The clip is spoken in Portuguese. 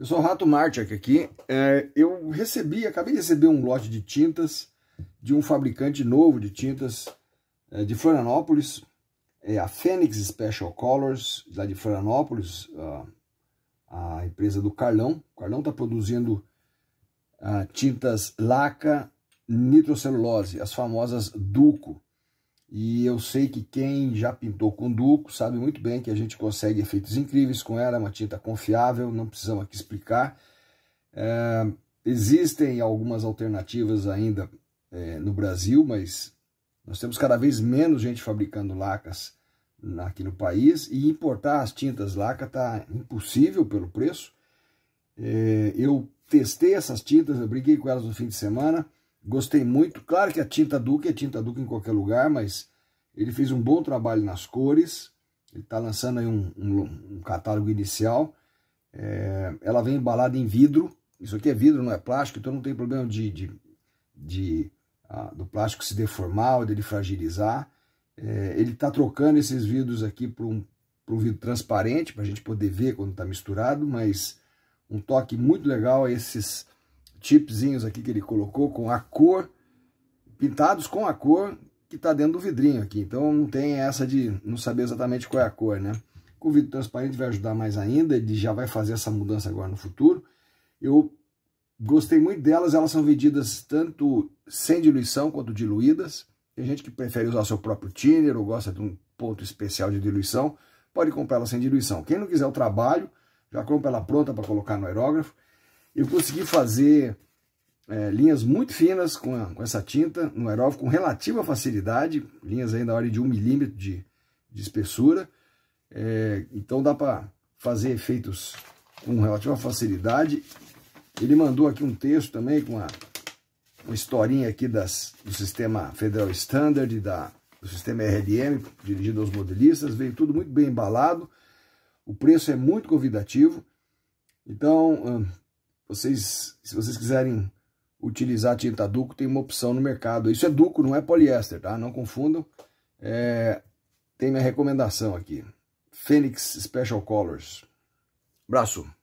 Eu sou o Rato Martiak aqui. É, eu recebi, acabei de receber um lote de tintas de um fabricante novo de tintas é, de Florianópolis, é a Fênix Special Colors, lá de Florianópolis, a, a empresa do Carlão. O Carlão está produzindo a, ah, tintas laca nitrocelulose, as famosas Duco. E eu sei que quem já pintou com Duco sabe muito bem que a gente consegue efeitos incríveis com ela, é uma tinta confiável, não precisamos aqui explicar. É, existem algumas alternativas ainda é, no Brasil, mas nós temos cada vez menos gente fabricando lacas aqui no país e importar as tintas laca está impossível pelo preço. É, eu testei essas tintas, eu briguei com elas no fim de semana, gostei muito. Claro que a tinta Duque é tinta Duque em qualquer lugar, mas ele fez um bom trabalho nas cores, ele está lançando aí um, um, um catálogo inicial. É, ela vem embalada em vidro, isso aqui é vidro, não é plástico, então não tem problema de, de, de ah, do plástico se deformar ou dele fragilizar. É, ele está trocando esses vidros aqui por um, um vidro transparente, para a gente poder ver quando está misturado, mas um toque muito legal é esses chipzinhos aqui que ele colocou com a cor, pintados com a cor que está dentro do vidrinho aqui. Então não tem essa de não saber exatamente qual é a cor, né? O vidro transparente vai ajudar mais ainda, ele já vai fazer essa mudança agora no futuro. Eu gostei muito delas, elas são vendidas tanto sem diluição quanto diluídas. Tem gente que prefere usar seu próprio thinner ou gosta de um ponto especial de diluição, pode comprar ela sem diluição. Quem não quiser o trabalho, já compra ela pronta para colocar no aerógrafo. Eu consegui fazer é, linhas muito finas com, a, com, essa tinta no aerógrafo com relativa facilidade, linhas ainda na ordem de um milímetro de, de espessura. É, então dá para fazer efeitos com relativa facilidade. Ele mandou aqui um texto também com uma, uma historinha aqui das, do sistema Federal Standard, da, do sistema RLM, dirigido aos modelistas. Veio tudo muito bem embalado. O preço é muito convidativo. Então, hum, vocês, se vocês quiserem utilizar tinta Duco, tem uma opção no mercado. Isso é Duco, não é poliéster, tá? Não confundam. É, tem minha recomendação aqui. Fênix Special Colors. Braço.